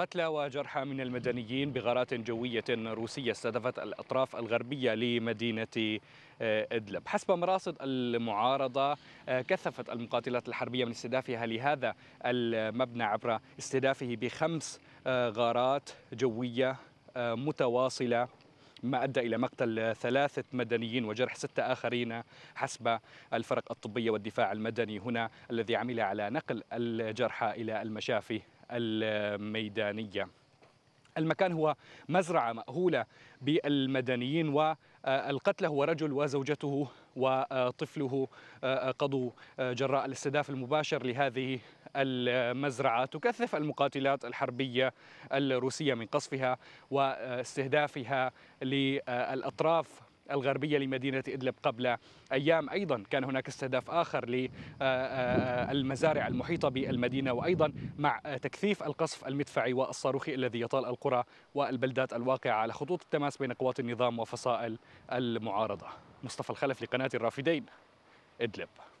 قتلى وجرحى من المدنيين بغارات جوية روسية استهدفت الأطراف الغربية لمدينة آه، إدلب حسب مراصد المعارضة آه، كثفت المقاتلات الحربية من استهدافها لهذا المبنى عبر استهدافه بخمس آه، غارات جوية متواصلة ما أدى إلى مقتل ثلاثة مدنيين وجرح ستة آخرين حسب الفرق الطبية والدفاع المدني هنا الذي عمل على نقل الجرحى إلى المشافي الميدانية المكان هو مزرعة مأهولة بالمدنيين والقتلى هو رجل وزوجته وطفله قضوا جراء الاستهداف المباشر لهذه المزرعة تكثف المقاتلات الحربية الروسية من قصفها واستهدافها للأطراف الغربية لمدينة إدلب قبل أيام أيضا كان هناك استهداف آخر للمزارع آه، آه، آه، المحيطة بالمدينة وأيضا مع تكثيف القصف المدفعي والصاروخي الذي يطال القرى والبلدات الواقعة على خطوط التماس بين قوات النظام وفصائل المعارضة مصطفى الخلف لقناة الرافدين إدلب